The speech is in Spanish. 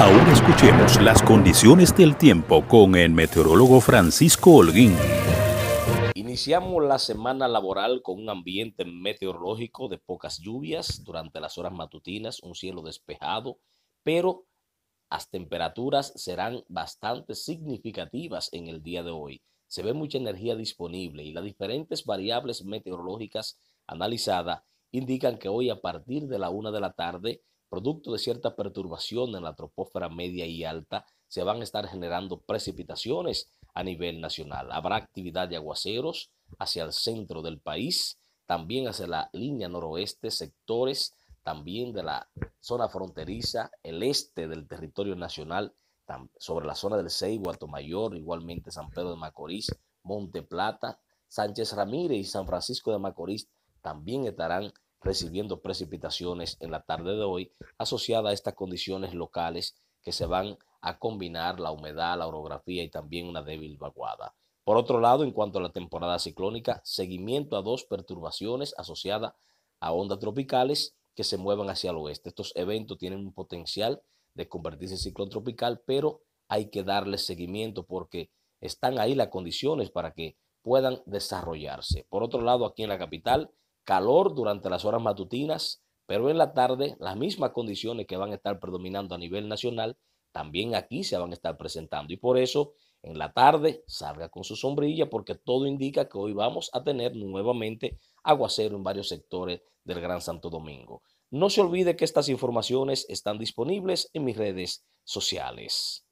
Ahora escuchemos las condiciones del tiempo con el meteorólogo Francisco Holguín. Iniciamos la semana laboral con un ambiente meteorológico de pocas lluvias durante las horas matutinas, un cielo despejado, pero las temperaturas serán bastante significativas en el día de hoy. Se ve mucha energía disponible y las diferentes variables meteorológicas analizadas indican que hoy a partir de la una de la tarde producto de cierta perturbación en la tropósfera media y alta, se van a estar generando precipitaciones a nivel nacional. Habrá actividad de aguaceros hacia el centro del país, también hacia la línea noroeste, sectores también de la zona fronteriza, el este del territorio nacional, sobre la zona del Sey, Mayor igualmente San Pedro de Macorís, Monte Plata, Sánchez Ramírez y San Francisco de Macorís también estarán recibiendo precipitaciones en la tarde de hoy, asociada a estas condiciones locales que se van a combinar la humedad, la orografía y también una débil vaguada. Por otro lado, en cuanto a la temporada ciclónica, seguimiento a dos perturbaciones asociadas a ondas tropicales que se muevan hacia el oeste. Estos eventos tienen un potencial de convertirse en ciclón tropical, pero hay que darles seguimiento porque están ahí las condiciones para que puedan desarrollarse. Por otro lado, aquí en la capital, calor durante las horas matutinas, pero en la tarde las mismas condiciones que van a estar predominando a nivel nacional también aquí se van a estar presentando. Y por eso en la tarde salga con su sombrilla porque todo indica que hoy vamos a tener nuevamente aguacero en varios sectores del Gran Santo Domingo. No se olvide que estas informaciones están disponibles en mis redes sociales.